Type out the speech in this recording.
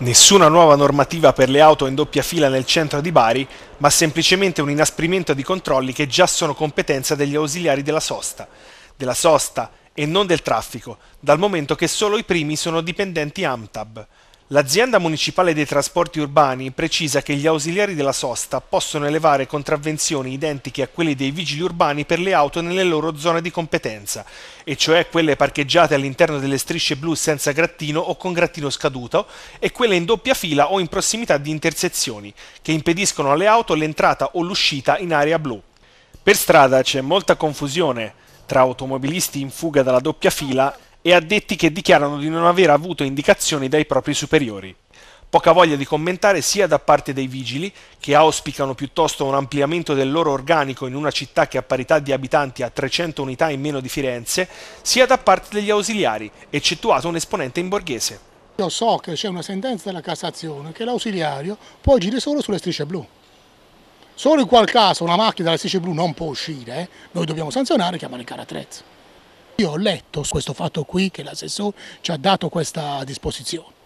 Nessuna nuova normativa per le auto in doppia fila nel centro di Bari, ma semplicemente un inasprimento di controlli che già sono competenza degli ausiliari della sosta, della sosta e non del traffico, dal momento che solo i primi sono dipendenti AMTAB. L'azienda municipale dei trasporti urbani precisa che gli ausiliari della sosta possono elevare contravvenzioni identiche a quelle dei vigili urbani per le auto nelle loro zone di competenza, e cioè quelle parcheggiate all'interno delle strisce blu senza grattino o con grattino scaduto e quelle in doppia fila o in prossimità di intersezioni, che impediscono alle auto l'entrata o l'uscita in area blu. Per strada c'è molta confusione tra automobilisti in fuga dalla doppia fila e addetti che dichiarano di non aver avuto indicazioni dai propri superiori. Poca voglia di commentare sia da parte dei vigili, che auspicano piuttosto un ampliamento del loro organico in una città che a parità di abitanti ha 300 unità in meno di Firenze, sia da parte degli ausiliari, eccettuato un esponente in borghese. Io so che c'è una sentenza della Cassazione che l'ausiliario può agire solo sulle strisce blu. Solo in qual caso una macchina dalla strisce blu non può uscire, eh? noi dobbiamo sanzionare e chiamare il carattrezzo. Io ho letto questo fatto qui che l'assessore ci ha dato questa disposizione.